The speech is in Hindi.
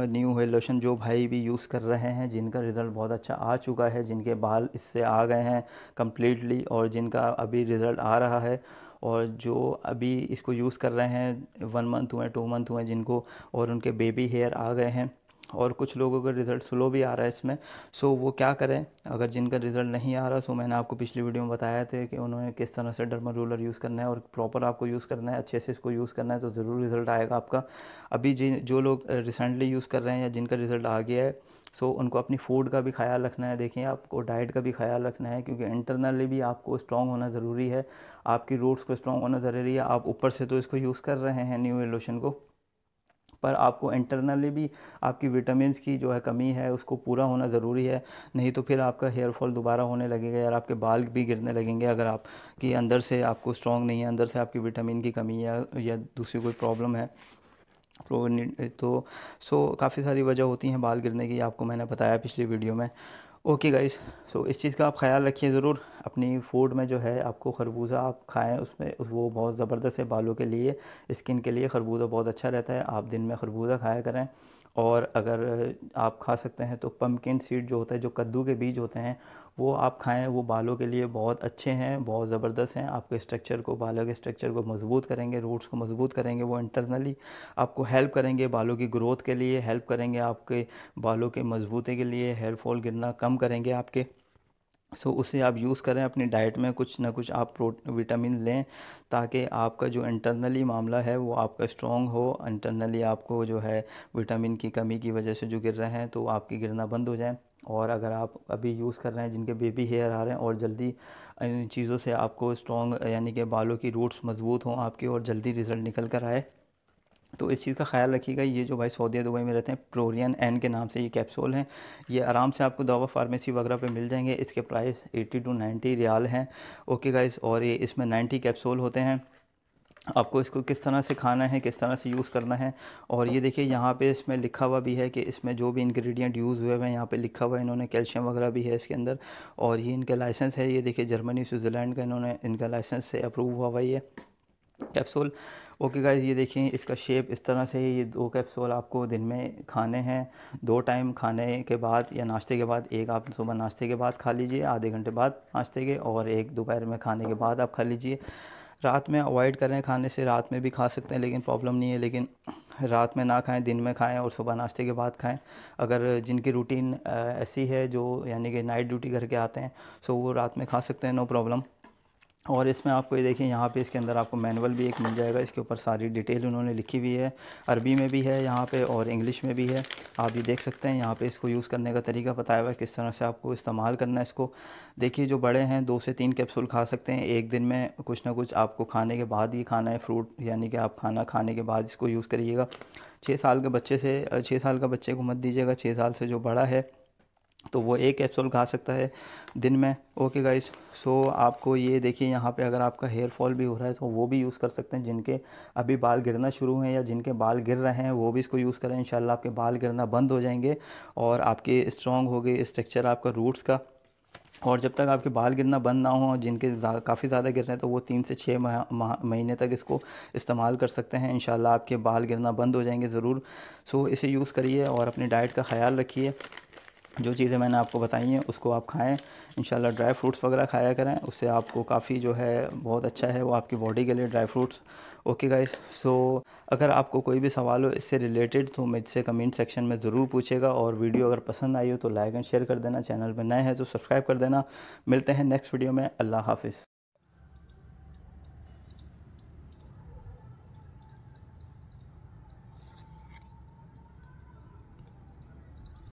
न्यू हेयर लोशन जो भाई भी यूज़ कर रहे हैं जिनका रिज़ल्ट बहुत अच्छा आ चुका है जिनके बाल इससे आ गए हैं कम्प्लीटली और जिनका अभी रिज़ल्ट आ रहा है और जो अभी इसको यूज़ कर रहे हैं वन मंथ हुए टू मंथ हुए जिनको और उनके बेबी हेयर आ गए हैं और कुछ लोगों का रिज़ल्ट स्लो भी आ रहा है इसमें सो वो क्या करें अगर जिनका रिज़ल्ट नहीं आ रहा सो मैंने आपको पिछली वीडियो में बताया था कि उन्होंने किस तरह से डर्मा रूलर यूज़ करना है और प्रॉपर आपको यूज़ करना है अच्छे से इसको यूज़ करना है तो ज़रूर रिज़ल्ट आएगा आपका अभी जिन जो लोग रिसेंटली यूज़ कर रहे हैं या जिनका रिज़ल्ट आ गया है सो so, उनको अपनी फूड का भी ख्याल रखना है देखिए आपको डाइट का भी ख्याल रखना है क्योंकि इंटरनली भी आपको स्ट्रॉन्ग होना ज़रूरी है आपकी रूट्स को स्ट्रॉन्ग होना ज़रूरी है आप ऊपर से तो इसको यूज़ कर रहे हैं न्यू एलोशन को पर आपको इंटरनली भी आपकी विटामिन की जो है कमी है उसको पूरा होना ज़रूरी है नहीं तो फिर आपका हेयर फॉल दोबारा होने लगेगा यार आपके बाल भी गिरने लगेंगे अगर आप कि अंदर से आपको स्ट्रॉन्ग नहीं है अंदर से आपकी विटामिन की कमी है या दूसरी कोई प्रॉब्लम है तो सो तो, काफ़ी सारी वजह होती हैं बाल गिरने की आपको मैंने बताया पिछली वीडियो में ओके गाइस सो इस चीज़ का आप ख्याल रखिए ज़रूर अपनी फूड में जो है आपको खरबूजा आप खाएं उसमें वो बहुत ज़बरदस्त है बालों के लिए स्किन के लिए खरबूजा बहुत अच्छा रहता है आप दिन में खरबूजा खाया करें और अगर आप खा सकते हैं तो पम्पकिन सीड जो होता है जो कद्दू के बीज होते हैं वो आप खाएं वो बालों के लिए बहुत अच्छे हैं बहुत ज़बरदस्त हैं आपके स्ट्रक्चर को बालों के स्ट्रक्चर को मजबूत करेंगे रूट्स को मजबूत करेंगे वो इंटरनली आपको हेल्प करेंगे बालों की ग्रोथ के लिए हेल्प करेंगे आपके बालों के मजबूती के लिए हेयर फॉल गिरना कम करेंगे आपके सो so, उसे आप यूज़ करें अपनी डाइट में कुछ ना कुछ आप प्रो विटामिन लें ताकि आपका जो इंटरनली मामला है वो आपका स्ट्रॉन्ग हो इंटरनली आपको जो है विटामिन की कमी की वजह से जो गिर रहे हैं तो आपकी गिरना बंद हो जाए और अगर आप अभी यूज़ कर रहे हैं जिनके बेबी हेयर आ रहे हैं और जल्दी इन चीज़ों से आपको स्ट्रॉन्ग यानी कि बालों की रूट्स मजबूत हों आपके और जल्दी रिज़ल्ट निकल कर आए तो इस चीज़ का ख्याल रखिएगा ये जो भाई सऊदी दुबई में रहते हैं प्रोरियन एन के नाम से ये कैप्सूल हैं ये आराम से आपको दवा फार्मेसी वगैरह पे मिल जाएंगे इसके प्राइस 80 टू 90 रियाल हैं ओके गाइस और ये इसमें 90 कैप्सूल होते हैं आपको इसको किस तरह से खाना है किस तरह से यूज़ करना है और ये देखिए यहाँ पे इसमें लिखा हुआ भी है कि इसमें जो भी इंग्रेडिएंट यूज़ हुए हैं यहाँ पे लिखा हुआ है इन्होंने कैल्शियम वगैरह भी है इसके अंदर और ये इनका लाइसेंस है ये देखिए जर्मनी स्विट्ज़रलैंड का इन्होंने इनका लाइसेंस से अप्रूव हुआ हुआ है कैप्सूल ओके गाइस ये देखें इसका शेप इस तरह से ये दो कैप्सूल आपको दिन में खाने हैं दो टाइम खाने के बाद या नाश्ते के बाद एक आप सुबह नाश्ते के बाद खा लीजिए आधे घंटे बाद नाश्ते के और एक दोपहर में खाने के बाद आप खा लीजिए रात में अवॉइड करें खाने से रात में भी खा सकते हैं लेकिन प्रॉब्लम नहीं है लेकिन रात में ना खाएं दिन में खाएं और सुबह नाश्ते के बाद खाएं अगर जिनकी रूटीन ऐसी है जो यानी कि नाइट ड्यूटी करके आते हैं सो वो रात में खा सकते हैं नो प्रॉब्लम और इसमें आपको ये देखिए यहाँ पे इसके अंदर आपको मैनुअल भी एक मिल जाएगा इसके ऊपर सारी डिटेल उन्होंने लिखी हुई है अरबी में भी है यहाँ पे और इंग्लिश में भी है आप ये देख सकते हैं यहाँ पे इसको यूज़ करने का तरीका बताया हुआ है किस तरह से आपको इस्तेमाल करना है इसको देखिए जो बड़े हैं दो से तीन कैप्सूल खा सकते हैं एक दिन में कुछ ना कुछ आपको खाने के बाद ही खाना है फ्रूट यानी कि आप खाना खाने के बाद इसको यूज़ करिएगा छः साल के बच्चे से छः साल का बच्चे को मत दीजिएगा छः साल से जो बड़ा है तो वो एक कैप्सूल खा सकता है दिन में ओके गाइस सो आपको ये देखिए यहाँ पे अगर आपका हेयर फॉल भी हो रहा है तो वो भी यूज़ कर सकते हैं जिनके अभी बाल गिरना शुरू हैं या जिनके बाल गिर रहे हैं वो भी इसको यूज़ करें इंशाल्लाह आपके बाल गिरना बंद हो जाएंगे और आपके स्ट्रॉन्ग हो गए स्ट्रक्चर आपका रूट्स का और जब तक आपके बाल गिरना बंद ना हो जिनके काफ़ी ज़्यादा गिर रहे हैं तो वो तीन से छः महीने तक इसको इस्तेमाल कर सकते हैं इन आपके बाल गिरना बंद हो जाएंगे ज़रूर सो इसे यूज़ करिए और अपनी डाइट का ख्याल रखिए जो चीज़ें मैंने आपको बताई हैं उसको आप खाएं इंशाल्लाह ड्राई फ्रूट्स वगैरह खाया करें उससे आपको काफ़ी जो है बहुत अच्छा है वो आपकी बॉडी के लिए dry fruits okay guys so अगर आपको कोई भी सवाल हो इससे रिलेटेड तो मुझसे कमेंट सेक्शन में ज़रूर पूछेगा और वीडियो अगर पसंद आई हो तो लाइक एंड शेयर कर देना चैनल पर नए हैं तो सब्सक्राइब कर देना मिलते हैं नेक्स्ट वीडियो में अल्लाह हाफिज़